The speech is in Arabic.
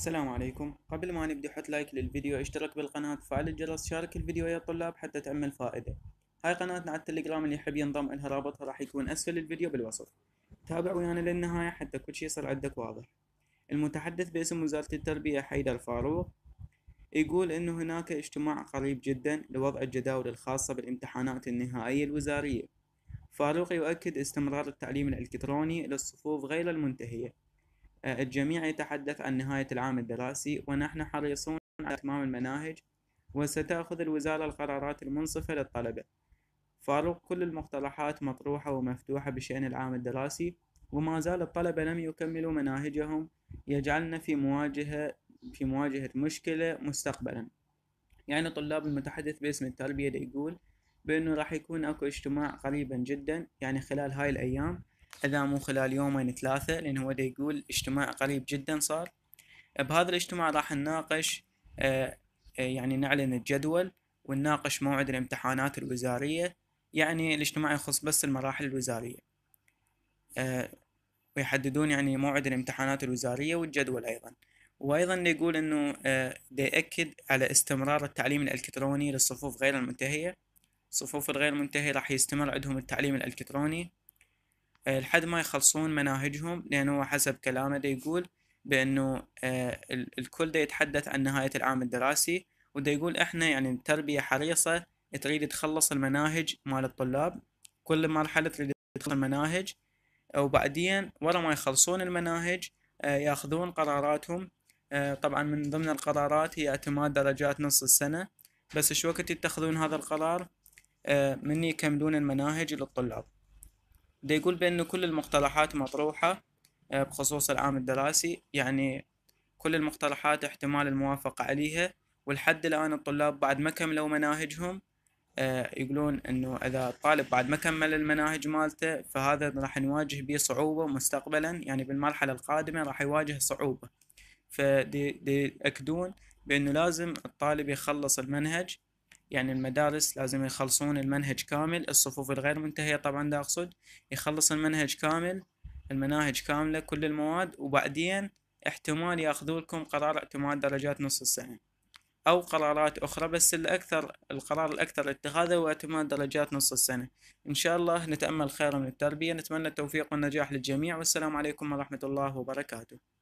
السلام عليكم قبل ما نبدي حط لايك للفيديو اشترك بالقناة فعل الجرس شارك الفيديو يا طلاب حتى تعمل فائدة هاي قناتنا على التليجرام اللي يحب ينضم لها رابطها راح يكون اسفل الفيديو بالوصف تابع ويانا للنهاية حتى كل شيء يصير عندك واضح المتحدث باسم وزارة التربية حيدر فاروق يقول انه هناك اجتماع قريب جدا لوضع الجداول الخاصة بالامتحانات النهائية الوزارية فاروق يؤكد استمرار التعليم الالكتروني للصفوف غير المنتهية آه، الجميع يتحدث عن نهاية العام الدراسي ونحن حريصون على إتمام المناهج وستأخذ الوزارة القرارات المنصفة للطلبة فاروق كل المقترحات مطروحة ومفتوحة بشأن العام الدراسي وما زال الطلبة لم يكملوا مناهجهم يجعلنا في مواجهة في مواجهة مشكلة مستقبلا يعني طلاب المتحدث باسم التربية يقول بأنه راح يكون أكو اجتماع قريبا جدا يعني خلال هاي الأيام اذا مو خلال يومين ثلاثة لان هو دا يقول اجتماع قريب جدا صار بهذا الاجتماع راح نناقش آه، آه، يعني نعلن الجدول ونناقش موعد الامتحانات الوزارية يعني الاجتماع يخص بس المراحل الوزارية آه، ويحددون يعني موعد الامتحانات الوزارية والجدول أيضا وأيضا يقول أنه يأكد على استمرار التعليم الإلكتروني للصفوف غير المنتهية الصفوف الغير منتهية راح يستمر عندهم التعليم الإلكتروني آه، لحد ما يخلصون مناهجهم لأنه حسب كلامه دي يقول بأنه آه، الكل دي يتحدث عن نهاية العام الدراسي ودي يقول إحنا يعني التربية حريصة تريد تخلص المناهج مال الطلاب كل مرحلة تريد تخلص المناهج وبعدين ورا ما يخلصون المناهج آه، ياخذون قراراتهم طبعا من ضمن القرارات هي اعتماد درجات نص السنة بس شو وقت يتخذون هذا القرار من يكملون المناهج للطلاب ده يقول بأنه كل المقترحات مطروحة آه، بخصوص العام الدراسي يعني كل المقترحات احتمال الموافقة عليها والحد الآن الطلاب بعد ما كملوا مناهجهم آه، يقولون انه اذا الطالب بعد ما كمل المناهج مالته فهذا راح نواجه به صعوبة مستقبلا يعني بالمرحلة القادمة راح يواجه صعوبة فدي أكدون بانه لازم الطالب يخلص المنهج يعني المدارس لازم يخلصون المنهج كامل الصفوف الغير منتهية طبعا دا أقصد يخلص المنهج كامل المناهج كاملة كل المواد وبعدين احتمال ياخذوا لكم قرار اعتماد درجات نص السنة أو قرارات أخرى بس الأكثر القرار الأكثر اتخاذه هو اعتماد درجات نص السنة إن شاء الله نتأمل خير من التربية نتمنى التوفيق والنجاح للجميع والسلام عليكم ورحمة الله وبركاته